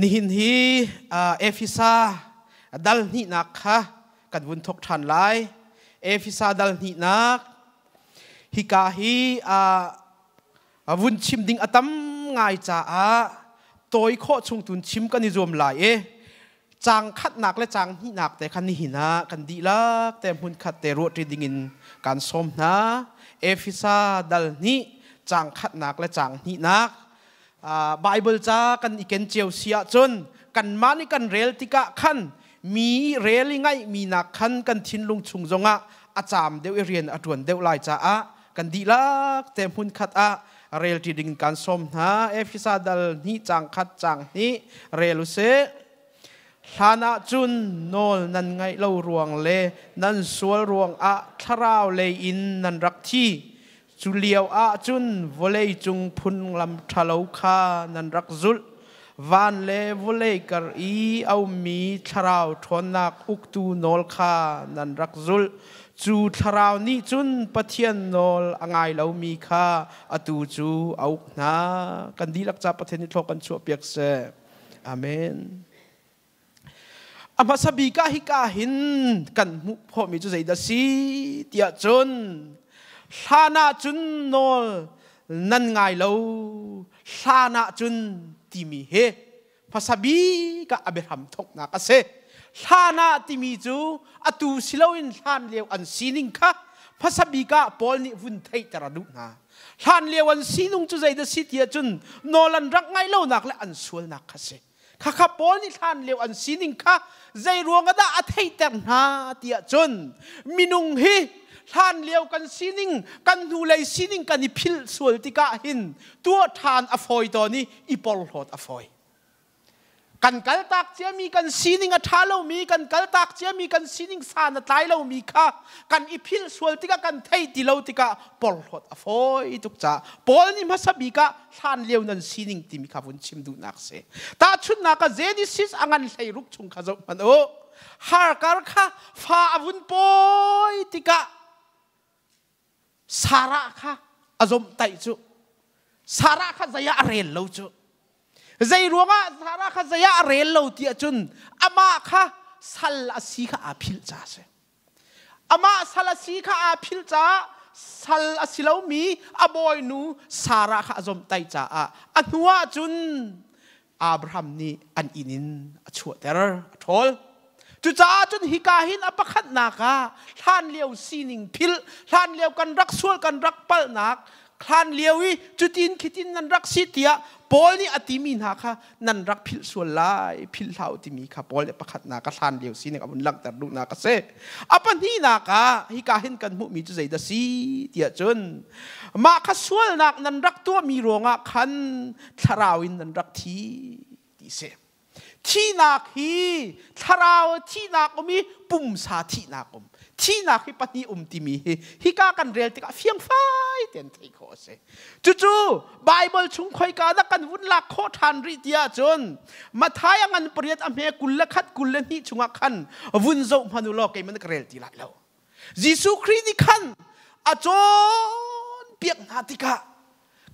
นิหินฮีเอฟิซาดัลนีนักฮะกัดวุนทกทันไลเอฟิซาดัลนีนักฮิกาฮีวุนชิมดิงอตัมงจ้าตัวข้อชงตุนชิมกันนิวมไหลเอจางคัดหนักและจางนี่นักแต่คันนี่หินะกันดีละแต่พุนคัดแต่รวดรีดิงินการสมนะเอฟิซาดัลนีจางคัดหนักและจางนี่นักบเบิลจ้ากันอีกเจียวเสียจนกันมานี่กันเรลติกะขันมีเรลง่ายมีนักขันกันทิ้นลุงชุงจงอะอาจารย์เดวเรียนอดวนเดวไลยจ้าอะกันดีลักเต็มหุ่นขัดอ่ะเรลตีดิงการสมหะเอฟิซาดัลนี่จังขัดจังนี่เรลุเซฐานะจุนโนลนั่นไงเล่ารวงเลนั่นสวลรวงอะทราวเลอินนั่นรักที่จุเลียวอาจุนวเลยจุงพุนลำทะเลคานันรักจุลวานเลวเลยกรอีเอามีชราวทนนักอุกตูนอลคานันรักจุลจูทราวนี้จุนปะเทียนนอลอังไงเรามีค่าอตูจูเอานากันดีลักจับปะเทยนิทกันชั่วเปียกเสอเมนอามาสบีกาฮิกาหินกันมุพอมีจุใจดสีเตียจนสานาจุนนอลนั่นไงเราสานาจุนที่มีเฮภาษาบีกับอับราฮัมทกนักเซสานาที่มีจูอตูสิลวินสานเลวอันซีนิงค่ะภาษาบีกับปอลนิวุนไทยจระดุนะสานเลวันซีนุงจุใจเดสิตทีจุนนอลันรักไงเลวานักและอันสวนนักเซข้าข้าพอนิ่ทานเลวอันซีนิงค่ะใจรวงก็ได้อธิเตานาที่จุนมินุงฮีท่านเลี้ยวกันซีนิงกันดูเลยซีนิงกันนี่พิลส่วนติกาหินตัวทานอฟอยตอนนี้อีปอลหดอฟอยกันกัลตักเจียมีกันซีนิงอัฐาเรามีกันกัลตักเจียมีกันซีนิงสานตายเรามีค่ะกันอีพิลส่วนติกากันไทยติเราติกาปอลหดอฟอยทุกจ้าปอลนี่มาสบิกาท่านเลี้ยวนั้นซีนิงติมีค่ะวุนชิมดูนักเสตาชุดนักเจดิซิสอังันใสลรุกชงข้าจมันโอฮาร์การค่ะฟาอวุนปอยติกาสาระค่ะอารมณ์ใจจุสาระค่ะใจไรเลาจุใจรัวงะสาระค่ะใจไรเลาที่จุนอามาค่ะสัลาสีค่ะอาพิลจ้าเสอามาสัลาสีค่ะอาพิลจ้าสัลาสิเลามีอบอยนูสาระค่ะอารมณ์ใจจ้าอันหัวจุนอับราฮัมนี่อันอินินชั่วเตอร์ทอลจุจ้าจนฮิกาหินอปขัดนาคาท่านเลี้ยวซีนิงพิลท่านเลี้ยวกันรักส่วนกันรักเปลนักท่านเลี้ยววิจุดินคิดินนันรักสิทยปอลนี่อติมีนาคะนันรักพิลส่วนลายพิลเท่าติมีค่ะปอลเลียประคัดนาคาท่านเลี้ยวซีนิงอบุนลักแต่ดูนากาเซอปันนี่นาคาฮิกาหินกันมุมีจุใจดสีเตียจนมาคาส่วนนักนันรักตัวมีรวงอ่ะคันทราวินนันรักทีดีเซที่นักฮีทาราวที่นักอมีปุ่มสาที่นักอมที่นักฮีปฏิอุมติมีฮิกากันเรียลติกาเฟียงไฟเต็นที่โคเซจู่ๆไบเบิลชุ่งคอยกาดักกันวุ่นลักโคทันริเดียจนมาทายังอันเปรียดอเมกุลละคัดกุลละนี่ชุงขันวุ่นโจมานุโลกเกมันกเรียลติละแล้วยิสุคริสติคันอาจนเปียกนาติกา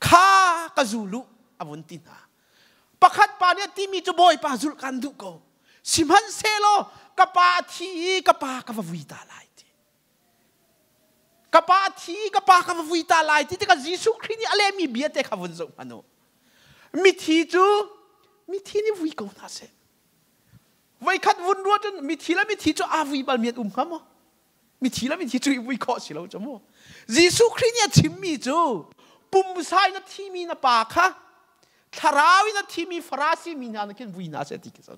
ข้ากระจูลุอวุนตินาปักัดปานี่ที่มีจะบอยปาจุลกันดุก็สิมันเซโลกับปาทีกับปากับวิตาไลที่กับปาทีกับปากับวิตาไลที่ที่กับยิสุคริสต์นี่อะไรมีเบียดเด็กขวัญจงพันโอมีทีจูมีทีนี่วุ่โกนัสเซไว้ขัดวุ่นรัวจนมีทีแล้วมีทีจูอาวุิบาลเมียนอุ้มขามอมีทีละมีทีจู่วิเคราะห์สิเราจะมั่วยิสุคริสต์เนี่ยทิมมีจู่ปุ่มไซน์นะที่มีนะปากค่ะ타라위나팀이프라시미나는부이나세디께서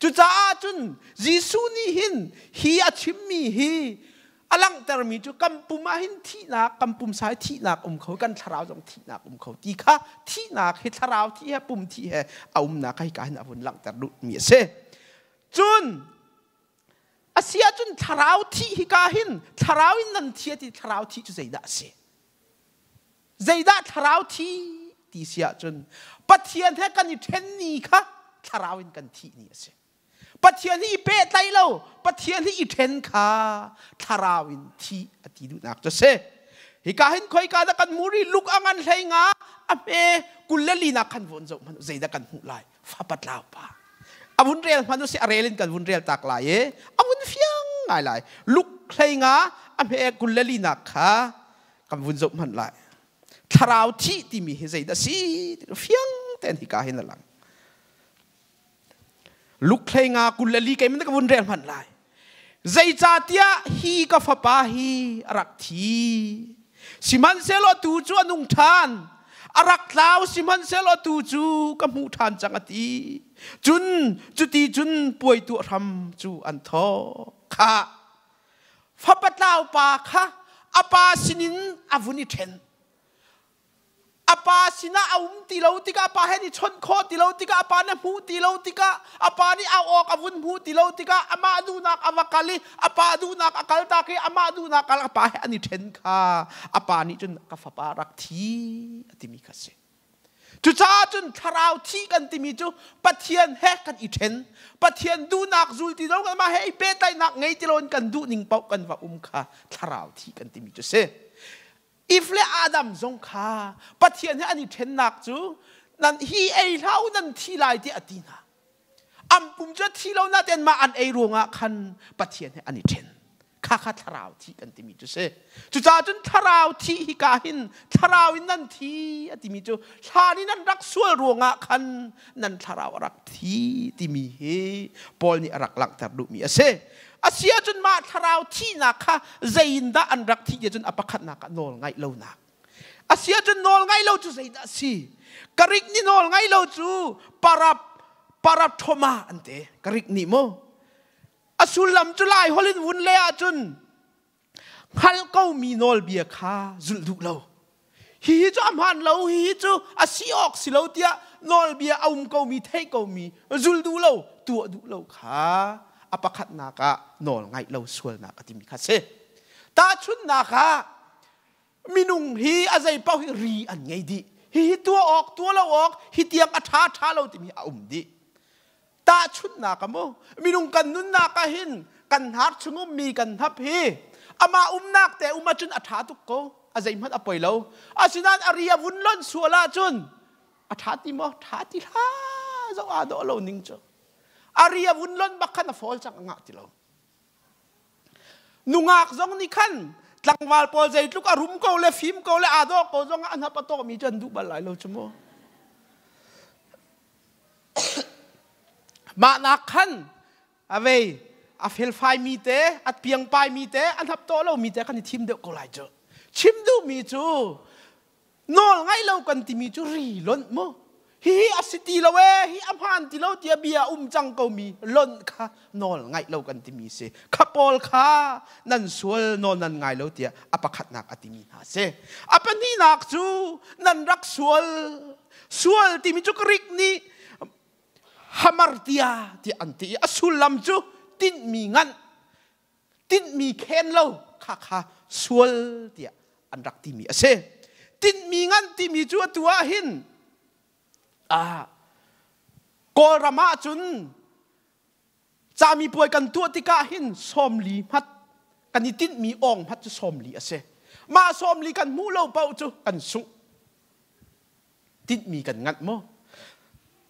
주자준지수니힌히아침미히 alang termi chu kampum a hin thi nak kampum sai thi nak um khau kan tharau jong thi nak um khau ti kha thi nak he tharau thi he pum thi he aum na kai kan avun lang ter lut mi se chun asia chun tharau thi hi ka hin tharau in nan thi ti tharau thi chu zaida se zaida tharau thi ตีเสียจนปัทเทียนแท้กันอีเทนนี่ค่ะทาราวินกันที่นี่เสียปัทเทียนที่เปะไตเล่าปัทเทียนที่อีเทนค่ะทาราวินที่อติดุนักจะเสฮิกาห็นคอยกาดกันมูรีลุกอังันเลงาอเมกุลเลลีนักขันวนจมันใจดกันหนไลฟาปัดลาวปาอวุนเรียลมันจะเรียลินกันวุนเรียลตักลายเออวุนเฟียงไงไลลุกเลงาอเมกุลเลลีนักค่ะกันวนจมันไลทาราวที่ที่มีเฮใจดสีเฟียงแต่ที่กาเห็นลังลุกเคลงากุลลีกันมันก็วนเรียนมันไลใจจัดยาฮีก็ฟปาฮีรักทีสิมันเซลตูจวนุงทานอารักลาวสิมันเซลตูจูกับมูทานจังตีจุนจุตีจุนป่วยตัวทำจูอันทอค่ะฟปัดลาวปาค่ะอาปาสินินอาวุนิเทนปาสินะอาุมตีเราติกาปาให้นิชนโคตีเราติกาปาเนี่ยหูตีเราติกาอปานี่เอาออกอาวุนหูตีเราติกาอามาดูนักอวกาลีอปาดูนักอกาลตาเกอามาดูนักอะไรปาให้อันนี้เช่นค่ะอปานี่จนกัฟปารักทีติมิคัสเซจุดชาจนทราวทีกันติมิจูปะเทียนแหกกันอีเชนปะเทียนดูนักจุลตีเรากันมาให้เปตัยนักไงจิโรนกันดูนิ่งเป้ากันว่าอุมค่ะทราวทีกันติมิจูเซอิฟเลอาดัมทงคาปะเทียนให้อันนี้เทนนักจูนั่นฮีเอเล่านั่นที่ไรที่อดีนาอัมปุ่มจะที่เราหน้าเั่นมาอันเอรวงอ่ะคันปะเทียนให้อันนี้เทนข้าข้าทราวที่กันติมิจูเซจูจ้าจุนทราวที่ฮิกาหินทราวินนั่นทีทติมิจูชาลีนั่นรักส่วนรวงอ่ะคันนั่นทราวรักที่ติมิเฮปอลนี่รักหลังแต่ดูมีเซอาเซียจนมาทราวที่นักค่ะใจดาอันรักที่จนอภคักนักนอลไงเลวนักอาเซียจนนอลไงเลวจูใจดาสีกริกนี่นอลไงเลวจูปารับปารับทมาอันเตกริกนี่โมอาสุลัมจุลายฮอลินวุนเลียจนฮัลก็มีนอลเบียค่ะจุลดุกเลวฮีจูอัมฮันเลวฮีจูอาซีออกสิเลวเตียนอลเบียเอาอุ้มก็มีเทก็มีจุลดุเลวตัวดุเลวค่ะอปคัดนากะนอนไงเราสวลนักะติมิคัสเซตาชุนนากะมินุงฮีอาใจเป้าฮีรีอันไงดีฮีตัวออกตัวเราออกฮีเตียงอัฐาทาเราติมีอาอุมดีตาชุดนากะโมมินุงกันนุนนากะหินกันหาชงมมีกันทับฮีอามาอุมนักแต่อุมาจุนอัฐาตุกโกอาใจมัดอปอยเราอาสินันอาริยวุ่นล้นสวลาจุนอัฐาติมอทาติลาเจ้าอาดอเรานิ่งจ้าอารียวุนล้นบักขันฟอลจังงะติโลนุงากจงนี่ขันตังวาลปอลใจทุกอารมณ์เขาเลยฟิมเขาเลยอาดอกกาจงอันหับตูมีจันดุบัลไลโลจมอมานักขันเอาไว้อาเฟลไฟมีเตอัดเพียงไปมีเตอันทับโตเรามีเตกันทิมเด็กก็ไลเจอชิมดูมีจูนอลไงเรากันที่มีจูรีล้นมั้ฮีอสศิตีละเวฮีอพันติเลาเตียเบียอุ้มจังก็มีล้นค่ะนอลไงเรากันติมีเสขปอลค่ะนั่นสวลนอนนั่นไงเราเตียอปขัดนักอติมีฮาเสอปนีนักจูนั่นรักสวลสวลติมีจุกริกนี่ฮามาร์เตอาที่อันตีอสุลลัมจูติดมีงันติดมีเคนเราค่ะค่ะสวลเตียอันรักที่มีเสติดมีงันที่มีจัวตัวหินอากกรมาจุนจะมีป่วยกันตัวที่กาหินสมลีพัดกันนิติมีองพัดจะสมลีอะเซมาสมลีกันมูเล่าเป่าจุกันสุติดมีกันงัดมอ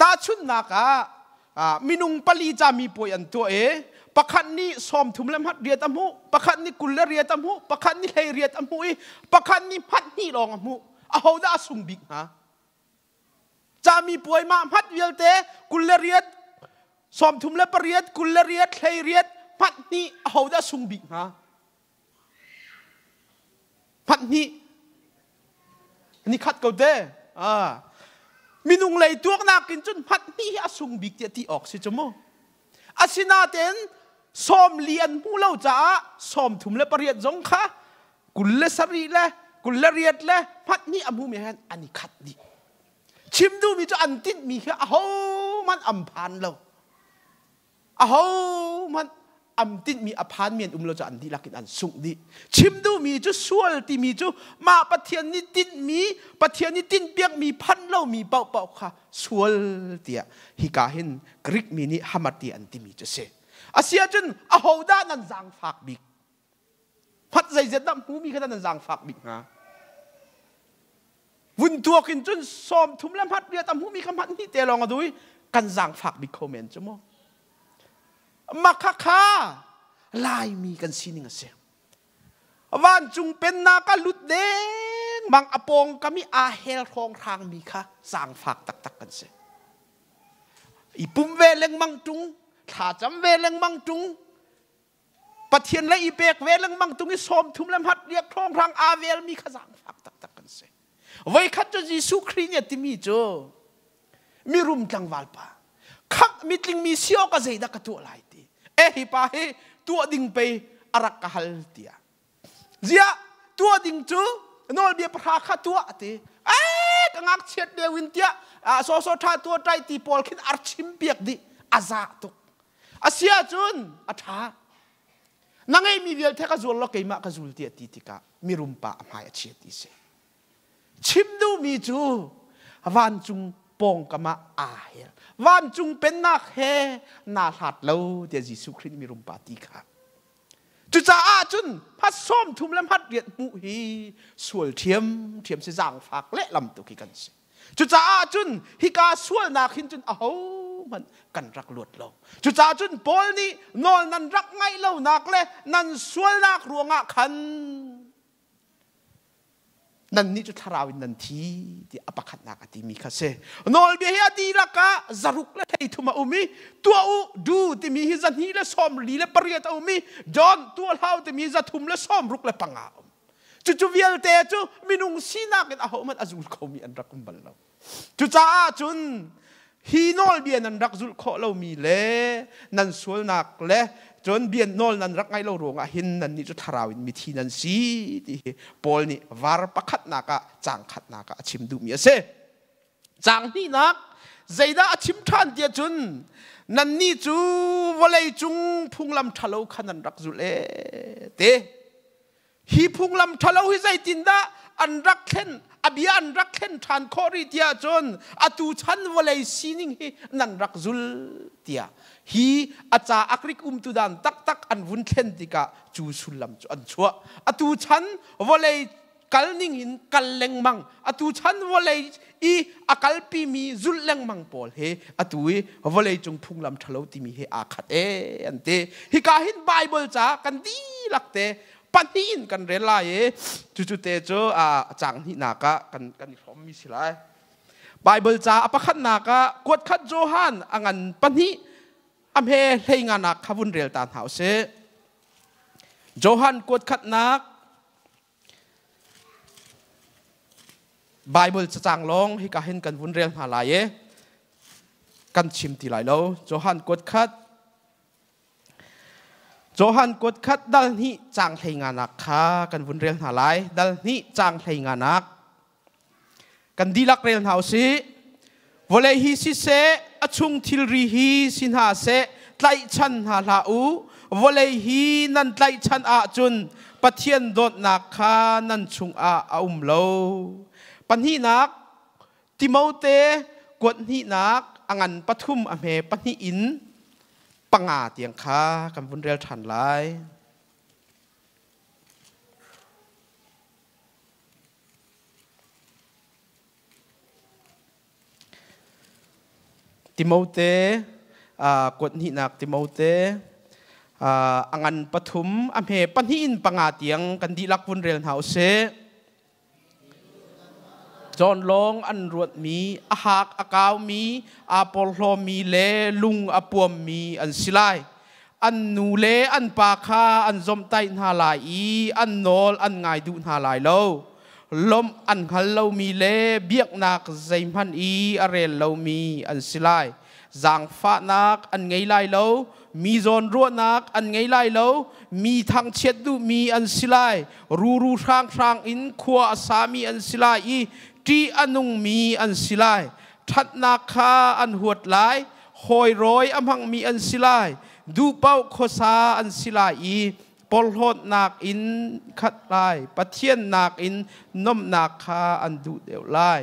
ตาชุนนากามินุงปลีจะมีป่วยอันตัวเอประคันนี้สมถุมเลมัดเรียตมุประคันนี้กุลเรียตมุประคันนี้เลเรียตมุประคันนี้พัดนี่รองมุเอาได้สุ่มบิกฮะจะมีป่วยมาพัดเวียลเตกุลเเรียดสอมทุมเลปรียดกุลเเรียดเทเรียดพัดนี้เอาจด้สุงบิฮะพัดนี้นี่ขัดเกาเตอ่ามีนุงเลยตัวนักกินจนพัดนี้อสุงบิกเจที่ออกสิจมูอาศินาเตนสอมเลียนมูเล่าจ้าสอมถุมเลปรียดจงคะกุลเลสรีเลกุลเลเรียดเลพัดนี้อมูเมฮันอันนี้ขัดดีชิมดูมีจาอันติดมีแค่อาหมันอัมพันเราอาหมันอัมติดมีอภานเมียนอุ้มเราจะอันดีลักินอันสุงดีชิมดูมีจาสวลที่มีจามาปะเทียนนิตินมีปะเทียนนิตินเปียกมีพันเรามีเป่าเป่าค่ะสวลเตียฮิกาเห็นกริกมีนี่ฮามาตีอันติมีจาเซอาเซียจนอาหูด้านันจางฝากบิกพัดใจเจ็ดน้ำหูมีขนาดนันจางฝากบิกนะวุ่นทัวกินจนสอมทุ่มแลมพัดเรียตามหูมีคำพันนี่เตลองอดุยกันสังฝากบิคอมเมนต์จมอมักคาคาลายมีกันสินิงเสียว่านจุงเป็นนากาลุดเดงบางอปองก็มีอาเฮลทองทางมีค่ะสั่งฝากตักตักกันเสียอีปุ่มเวเลงมังจุงถ้าจำเวเลงมังจุงปะเทียนและอีเบกเวเลงมังจุงอีสอมทุ่มแลมพัดเรียกทองทางอาเวลมีขสั่งฝากตัก vậy khát cho Jesus Christ nhà tìm mi cho mi rum tlang val pa khát mi tling mi siêu cả dây đã cắt tuột lại đi eh hi pa hi tuột đinh pe arak kahal tia zia tua ding chu nol bia pra khát tuột ti eh cái ngạc chết để win tia à so so tha tua trai ti pol khít archim biếc đi aza tu asia chun atha nangay mi vial theka zul lo keima ka zul tia ti tika mi rumpa amhai achia ti se ชิมดูมีจูวันจุงปองกมาอาเฮวันจุงเป็นนักเฮนาหัดเลวเดียจิสุครินมีรุมปาติค่ะจุจ้าอาจุนพัดส้มทุมและพัดเรียดมุฮีส่วนเทียมเทียมเสียงฝากและลำตุกิกันสิจุจ้าอาจุนฮิกาส่วนนาหินจุนเอามันกันรักลวดเลวจุจ้าจุนปอลนี่นอนนันรักไงเลานักเลยนันส่วนนักรวงอ่ะขันนันนี่จุดทาราวินนันทีที่อปคัดนักอติมีค่ะเซนอลเบียอดีละกะจารุกละไทยทุมาอุมีตัวอูดูที่มีฮิจันฮีละซอมลีละปริยตอุมีจอนตัวเฮาที่มีจัตุมละอมรุกละปังอาจุดจุเวียลเตจุมินุงสีนักเอามันอจุลคมีอันรักุมบัลเราจุดจ้าจุนฮีนอลเบียนันรักจุลโคเรามีเล่นันสวลนักเล่จนเบียนนอลนั้นรักไงเราหลวงอ่ะห็นนั้นนี่จะทาราวินมีทีนั้นสีที่บอลนี่วารประคัดนักอ่ะจังขัดนักอ่ะชิมดูมีเสจังนี่นักใจด่าชิมท่านเดียจนนั่นนี่จูวะเลยจุงพุงลำทะเลาขันนั้นรักจุเลเตฮีพุงลำทะเลาหิใจตินดาอันรักเข่นอบีอันรักเข่นทานคอรีเดียจนอตูชันวะเลยซีนิ่งฮีนั่นรักจุลเตียฮีอาจารย์อักริกุมตุดันตักตักอันวุ่นเทนติกาจูสุลลัมจวนชัวอัตุชันวเลยกัลนิ่งหินกัลเลงมังอัตุชันวเลยอีอักลปีมีจุลเลงมังพอลเฮอัตุเววเลยจงพุงลำทะลุติมีเฮอาคัดเออันเตฮิกาหินไบเบิลจ้ากันดีลักเตปันนีนกันเรลายจูจูเตโจอาจังนี่นากะกันกันพร้อมมิสไลไบเบิลจ้าอภคันนากะกวดขัดโจฮันอังันปันนี้อเมเลงานักขบุนเรียลตานเฮาเซจอหันกวดขัดนักไบเบิลจะจางลงให้กันเห็นกันวุนเรียลมาลายกันชิมทีไรลแล้วจอหันกวดขัดจอหันกวดขัดดัลนี่จางเลงานักค่ะกันวุนเรียลมาลายดัลนี่จางเลงานักกันดีลักเรียนเฮาซีวอลเลฮิซิเซอชุงทิลรีฮีสินหาเสไตชันหาลาอูวเลยฮีนันไตชันอาจุนปะเทียนโดดนักคานันชุงอาอุมโลปันฮีนักติโมเตกวดฮีนักอังันปทุมอเมปันฮีอินปังอาเตียงคากันบุญเรียลทันไลติโมเตกดหินักติโมเตอังันปฐุมอเมปันหินปังอาเตียงกันดีลักวุนเรียนเฮาเซจอนลง อันรวดมีอาหากอากาวมีอาปลโลมีเลลุงอปวมมี อันสิไลอันนูเล อันปาคาอันจอมไตนาลายอี อันนอลอันไงดูนาลายโลลมอันฮันเรามีเลเบียกนักใจพันอีอะไรเรามีอันสิไลจางฟ้านักอันไงไลเรามีจนรั่วนักอันไงไลเรามีทางเช็ดดูมีอันสิไลรูรูช่างช่างอินขัวสามีอันสิไลอีจีอันุงมีอันสิไลทัดนาคาอันหวดหลายหอยร้อยอำพังมีอันสิไลดูเป้าโคซาอันสิไลอีปลโหดนักอินคัดไล่ปะเทียนหนักอินนมหนักคาอันดูเดียวลาย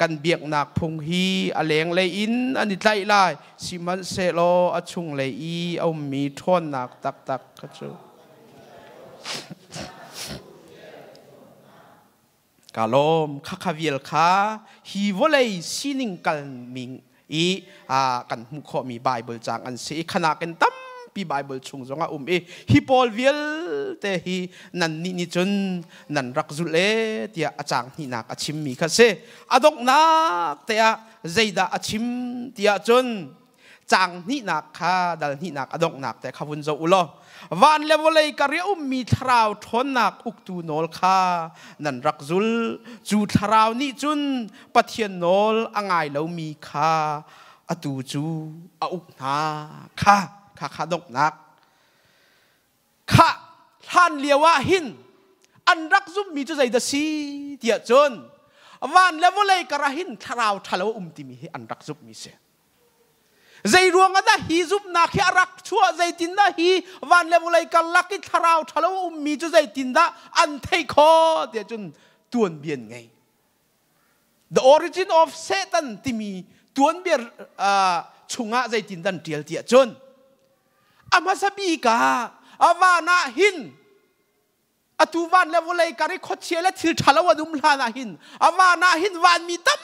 กันเบียกหนักพงฮีอเลงเลยอินอันนี้ไล่ไล่สิมันเซโลอชุงเลยอีเอามีท่อนหนักตักตักกระจูกาลมคาคาเวีลคาฮีวเลยสินิงกันมิงอีอ่ากันมุขมีบายเบิลจางอันสีขนาดกันตั้มปีไบเบิลชงจงอาอุ้มเอฮิปอลเวลเตฮีนันนี่นิจนนันรักจุเลเตียอาจารย์นี่นักอาชิมมีค่ะเซอดกนักเตียใจดาอาชิมเตียจนจางนี่นักค่ะดัลนี่นักอดกนักแต่ขบุนจะอุลอวันเลวเลยกเรียมมีทราวทนนักอุกตูนอลค่ะนันรักจุลจูทราวนี่จุนปะเทียนนอลอ่างไงเรามีค่ะอตูจูอุกนาค่ะคาคาดกนักข้าท่านเลียวหินอันรักซุมมีจุใจดสีเดียจนวันแล้วเลยกระหินทราวทะเลวอุมติมีอันรักซุมมีเสียใจรวงอัไดฮีซุบนักแค่รักชั่วใจตินดาฮีวันเลวเลยกันลักกิทราวทะเลวอุมมีจุใจตินดาอันเทคอเดียจนตวนเบียนไง the origin of Satan ที่มีตวนเบียนชุ่งะใจตินดันเดียลเดียจนอามาสบีกาอาวานาหินอตูวันแล้ววัเลยการิคดเชียและถือทาลวดุมลานาหินอาวานาหินวันมีตั้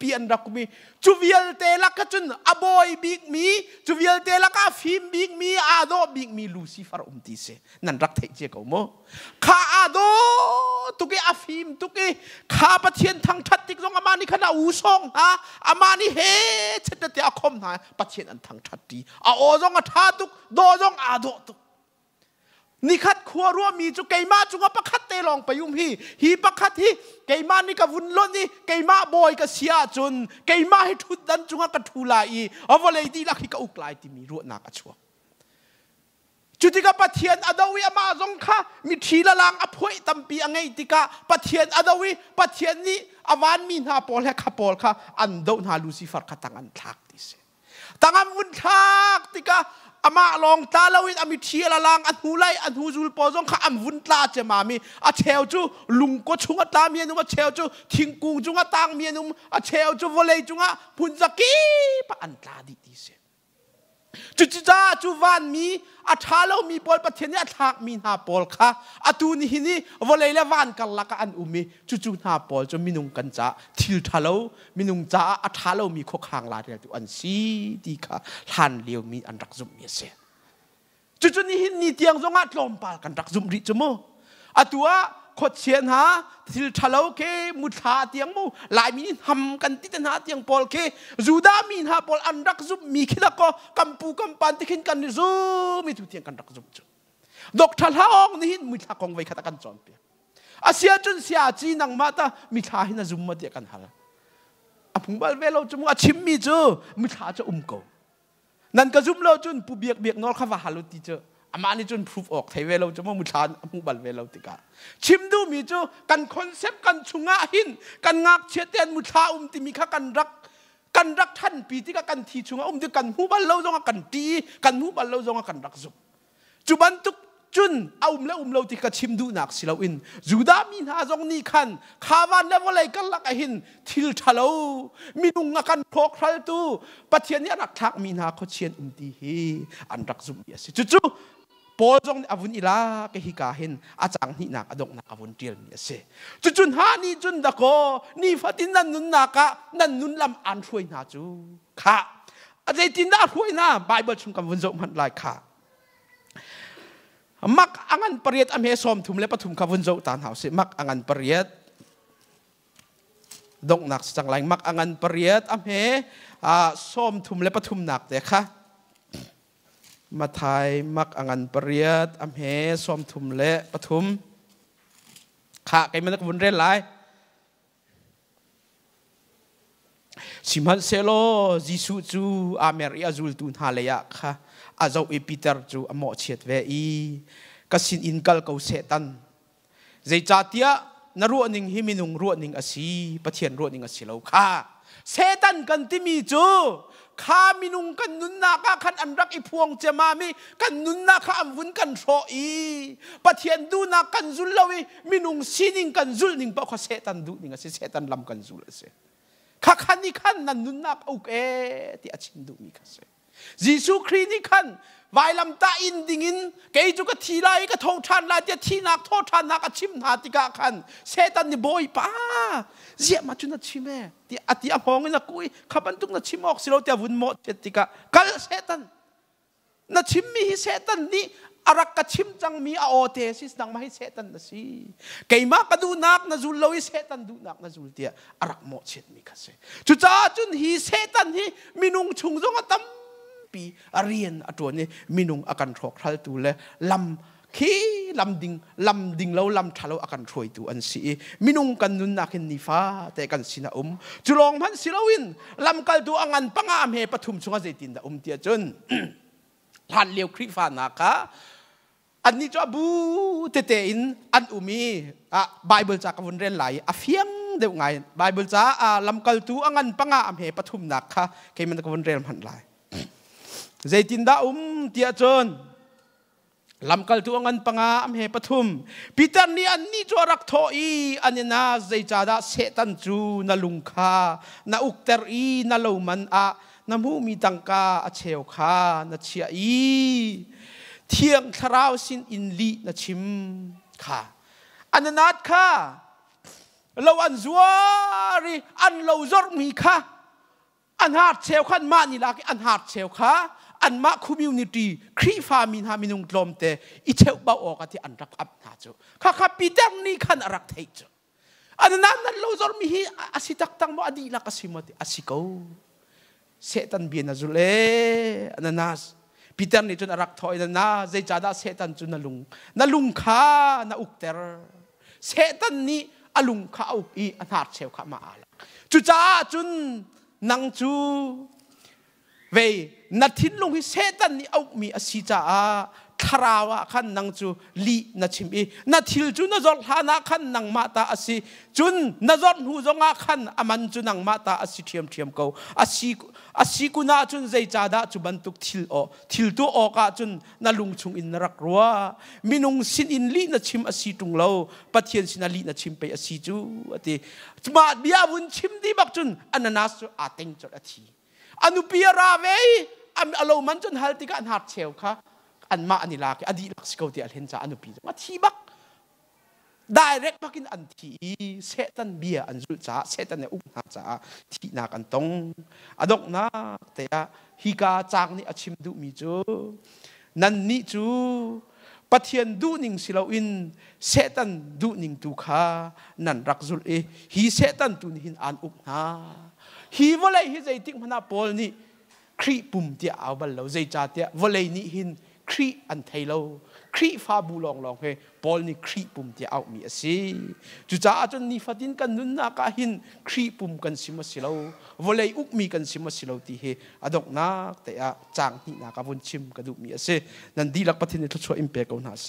pi an rak mi chu vial te la ka chun a boy big me chu vial te la ka phim big me a do big me lucifer um ti se nan rak thai che ko mo kha a do tu ke a phim tu ke kha pa thien thang that tik zong ama ni khana u song ha ama ni he chet te a khom na pa thien an thang that ti a o zong a tha tu do zong a do tu นี่คัดขัวรัวมีจุไกมาจุงปะคัดเตลองไปยุ่งพี่ฮีปะคัดที่ไกมานี่กับวุ่นล้นนี่ไกมาบอยกับเสียจนไกมาให้ทุดดันจุงกระทุลาอีอาวะเลยดีลักที่กับอุกลายที่มีรัวนักชัวจุดที่กับปะเทียนอดวิอามาจงค่ะมีทีละลางอภวยตัมปีอังไงติกะปะเทียนอดวิปะเทียนนี่อวานมีนาปอลและคาปอลค่ะอันเดนาลูซิฟาร์คตังอันทักที่เซตังอันวุ่นทักติกะอามาลองตาลวินอามิเทียละลังอันหูไลอันหูจูลปอซงข้าอันวุ่นตาเจมามีอาเชลจูลุงก็ชงตาเมียนุมาเชลจูทิงกุงจุงตางเมียนุมอาเชลจูวเลจุงาพุนสกีปะอันตาดิดีเสจุจจ้าจุวันมีอัฐาเรามีบอลประเทศนี้อัฐามีนาบอลค่ะอัตุนี่นี่วันเลยวันกันละกันอุมีจุจุนาบอลจะมินุงกันจ้าทิลทาเรามินุงจ้าอัฐาเรามีโคอขางลาเรียวอันซีดีค่ะท่านเลียวมีอันรักจุมมีเสียจุจุนีินี่เตียงจงอัดลมปากันรักจุมริจมูอัตัวขดเชียนหาทิลทะเลเคมุทาเตียงมูหลายมีนทำกันติดหาเตียงปอลเคจูดามีนหาปอลอันรักจุบมีขี้ละก็กัมปูกัมปันที่ขึ้นกันซูมีทุเตียงกันรักจุบจูดอกทะเลองนี่มุทหากองไว้ขัดกันจอมเปียอาเซียจนเสียจีนังมาตามีทาหินะซุบมาเดียกันฮาละอภุงบอลเวลาจุบกอาชิมมีจูมีทาจะอุ้มกูนั่นก็จุบเราจนปูเบียกเบียกนอลข้าวฮาลุติเจออามานี่จนพูดออกไทยเวลาจะมามุชานมุบัลเวลาติกาชิมดูมีจูกันคอนเซปต์กันชุงะหินกันงักเชเตียนมุชาอุมติมีข้ากันรักกันรักท่านปีที่กันทีชุงะอุมติกันมุบัลเลาจงกันตีกันมุบัลเลาจงกันรักจุจุบันทุกจุนเอาอุ้มแลวอุ้มเราติกาชิมดูนักสิเราอินจูดามีนาจงนี่ขันข้าวันแล้วอะไรกันลักหินทิลทะเลมีนุงกันพกทัลตูปะเทียนี่รักทักมีนาเขาเชียนอุ้มตีฮีอันรักจุบเยสิจู Paul zong avun ila ke hikahin achang ni nak adok nak avun tiel ni se chu chun ha ni chun da ko ni fatin nan nun naka nan nun lam an thui na chu kha a zai tin da thui na bible chung kam vun zong man lai kha mak angan pariat am he som thum le pathum ka vun zong tan house mak angan pariat dok nak sang lang mak angan pariat am he a som thum le pathum nak te kha มาทายมักอังันปรียดอเหสอมทุมเละปทุมขะไนมันกบุญเร่นหลายสิมันเซโลจิสุจูอาเมริอาจุลตุนฮาเลยะค่ะอาเจ้าอปิเตอร์จูอโมเชตเวอีกสินอินกัลเกาเซตันใจจัตยยนรัวนิงหิมินุงรัวนิงอสีปะเทียนรัวนิงอสีเลาค่ะเซตันกันที่มีจูข้ามินุงกันนุนนาข้าขันอันรักอีพวงเจมามีกันนุนนาข้าอันวุ่นกันโชอีปะเทียนดูนากันจุลลวีมินุงสินิงกันจุลนิงปะข้าเซตันดูนิงเซตันลำกันจุลเสข้าขันนี่ขันนันนุนนาอุกเอที่อาชินดูมีข้าเสยิคริสตนี่ขันวายลำตาอินดิ่งินเกยจุกทีไรก็ทงชันลาจะที่นักโทษชันนักชิมนาติกาขันเซตันนี่บอยป้าเสียมาจุนัชิมเอที่อติอภองนักกุยขับันตุกนัดชิมออกสิโลเแต่วุนหมดเจติกากัลเซตันนัดชิมมีเซตันนี่อารักกชิมจังมีอาโอเทสิสนังมาให้เซตันนะสิเกยมากระดูนักนะจุลลอยเซตันดูนักนะจุลเตียอารักหมดเจ็ดมีคัสเซจุจ้าจุนฮีเซตันฮีมินุงชุงจงอตัมปีอาเรียนอตัวนี้มินุงอาการทอกทัลตูเลยลำขี้ลำดิงลำดิงแล้วลำทะเลาอาการถวยตูอันสีมินุงกันนุนนักหนิฟ้าแต่กันสินะอมจุลองพันสิลวินลำกัลตูอังันปังอามเฮปทุมชงอาเจตินดาอมเตียจนทันเลียวคริฟานาคาอันนี้จะบูเตเตอินอันอุมีอ่ะไบเบิลจากคนเรนไหลอาเฟียงเดี๋ยวไงไบเบิลจ้าอ่ะลำกัลตูอังันปังอามเฮปทุมนักค่ะเคมันกคนเรนพันไหล zaitin da um tia chon lamkal tu angan panga am he pathum peter ni an ni cho rak tho i anina zaicha da setan chu na lungkha na ukter i na loman a na mu mi tangka a cheu kha na chia i thiang tharau sin in li na chim kha ananat kha lo an zuari an lo zor mi kha อันหาดเชลขันมานี่ลักอันหาดเชลขาอันมาคุมิวนิตีครีฟามินฮามินุงกลมเตอีเชลบ่าวออกที่อันรักอับนาจูข้าข้าปีดังนี่ขันรักเทจูอันนั้นนั่นเราจะมีอาศิตักตังบ่อดีละกสิมติอาศิกูเซตันเบียนจุเลอันนั้นปีดังนี่จนรักทอยนั้นนะใจจ้ดาเซตันจุนนลุงนลุงข้านอุกเตอร์เซตันนี่อลุงข้าอุกอีอันหาดเชลขามาอาลักจุจ้าจุนนังจูเวนัดทิ้นลงที่เซตันนี่เอามีอาีิจาทราวะขันนังจูลีนัชิมีนัทิลจูนจอลฮานาขันนังมาตาอสิจุนนัจอลหูจงอาขันอามันจุนังมาตาอสิเทียมเทียมเขาอสิอสิกุนาจุนใจจาดาจุบันตุกทิลโอทิลตัวโอกาจุนนลุงชุงอินรักรัวมินุงสินอินลีนัชิมอสิตุงเลวปะเทียนสินาลีนัชิมไปอสิจูอติมาเบียาวุนชิมดีบักจุนอันนาสุอาเต็งจอดอธิอนุปีราเวอมอโลมันจุนฮัลติกันหัดเชลค่ะอันมาอันนี้ลากอดีตลักสกอตเดลเฮนจ้าอันนู้ปีมาที่บักไดาเร็กบักินอันที่เซตันเบียอันรุจ้าเซตันเนื้ยอุกนักจ้าที่นักอันตงอดกนักแต่ฮิกาจางนี่อาชิมดูมีจูนันนี่จูปะเทียนดูนิ่งสิลาวินเซตันดูนิ่งตุกคานันรักจุลเอฮีเซตันตุนหินอันอุกนาฮีวเลยฮีใจติ้งพนาปอลนี่ครีปุ่มเตียเอาบัลเราใจจ่าเตียวเลยนี่หินครีอันไทโลครีฟาบูลองลองเฮบอลนี่ครีปุ่มที่เอามีสิจุจ้าจนนิฟัดินกันนุนนักหินครีปุ่มกันสิมาสิโลวเลยอุกมีกันสิมาสิโลที่เฮอดอกนักแต่อจางนี่นักบุญชิมกระดูมีสินันดีลักปัินนทุช่วอิมเปกเอาหนาเซ